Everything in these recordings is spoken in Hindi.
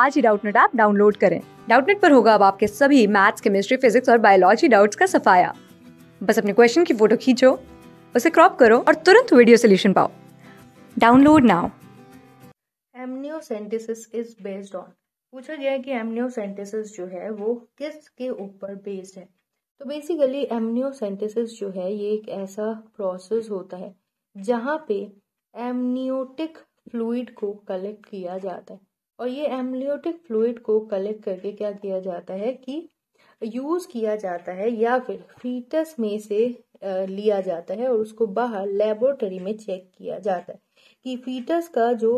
आज ही डाउटनेट ऐप डाउनलोड करें डाउटनेट पर होगा अब आपके सभी मैथ्स केमिस्ट्री फिजिक्स और बायोलॉजी डाउट्स का सफाया बस अपने क्वेश्चन की फोटो खींचो उसे क्रॉप करो और तुरंत वीडियो सोल्यूशन पाओ download now amniocentesis is based on पूछा गया है कि एमनियोसेंटिस जो है वो किस के ऊपर बेस्ड है तो बेसिकली एमनियोसेंटिस जो है ये एक ऐसा प्रोसेस होता है जहाँ पे एमनियोटिक फ्लूइड को कलेक्ट किया जाता है और ये एम्लियोटिक फ्लूड को कलेक्ट करके क्या किया जाता है कि यूज किया जाता है या फिर फीटस में से लिया जाता है और उसको बाहर लेबोरेटरी में चेक किया जाता है कि फीटस का जो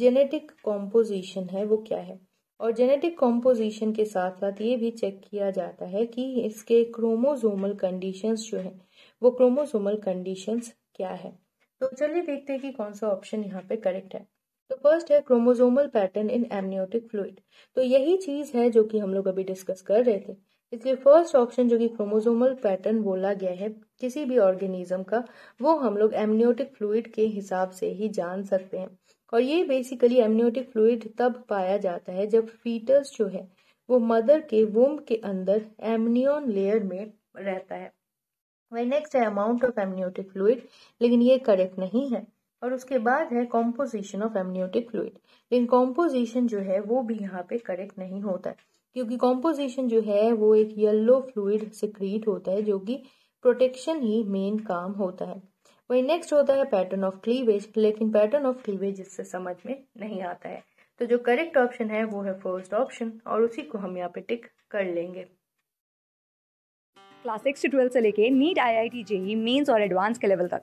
जेनेटिक कॉम्पोजिशन है वो क्या है और जेनेटिक कॉम्पोजिशन के साथ साथ ये भी चेक किया जाता है कि इसके क्रोमोजोमल कंडीशंस जो हैं वो क्रोमोजोमल कंडीशंस क्या है तो चलिए देखते हैं कि कौन सा ऑप्शन यहाँ पे करेक्ट है फर्स्ट है chromosomal pattern in amniotic fluid तो यही चीज है जो कि हम लोग अभी डिस्कस कर रहे थे इसलिए फर्स्ट ऑप्शन जो कि क्रोमोजोमल पैटर्न बोला गया है किसी भी ऑर्गेनिज्म का वो हम लोग एमनियोटिक फ्लूड के हिसाब से ही जान सकते हैं और ये बेसिकली एमनियोटिक फ्लूड तब पाया जाता है जब फीटस जो है वो मदर के वोम के अंदर एमनियोन लेयर में रहता है वही नेक्स्ट है अमाउंट ऑफ एमनियोटिक फ्लूड लेकिन ये करेक्ट नहीं है और उसके बाद है कॉम्पोजिशन ऑफ एमनियोटिक फ्लूड लेकिन कॉम्पोजिशन जो है वो भी यहाँ पे करेक्ट नहीं होता है क्योंकि कॉम्पोजिशन जो है वो एक येल्लो फ्लूड सिक्रीट होता है जो कि प्रोटेक्शन ही मेन काम होता है वही नेक्स्ट होता है पैटर्न ऑफ क्लीवेज लेकिन पैटर्न ऑफ क्लीवेज इससे समझ में नहीं आता है तो जो करेक्ट ऑप्शन है वो है फर्स्ट ऑप्शन और उसी को हम यहाँ पे टिक कर लेंगे क्लास सिक्स से ट्वेल्थ से लेके NEET I I T JEE mains और एडवांस के लेवल तक